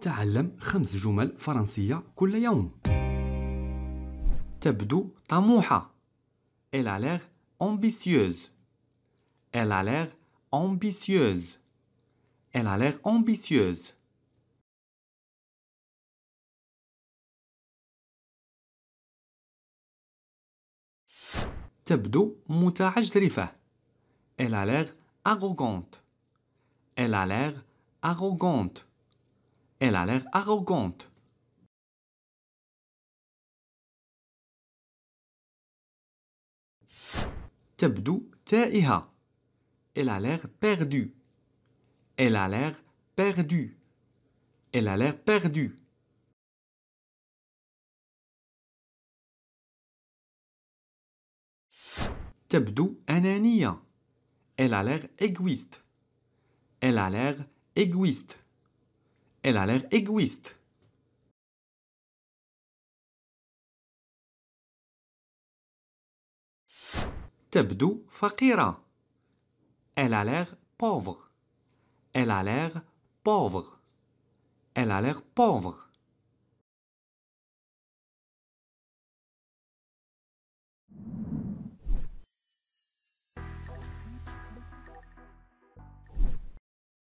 تعلم Elle a l'air ambitieuse. Elle a l'air ambitieuse. Elle a l'air ambitieuse. Elle a l'air arrogante. Elle a l'air arrogante. Elle a l'air arrogante. تبدو Elle a l'air perdue. Elle a l'air perdue. Elle a l'air perdue. Elle a l'air égoïste. Elle a l'air égoïste. Elle a l'air égoïste. Tebdou Fakira. Elle a l'air pauvre. Elle a l'air pauvre. Elle a l'air pauvre.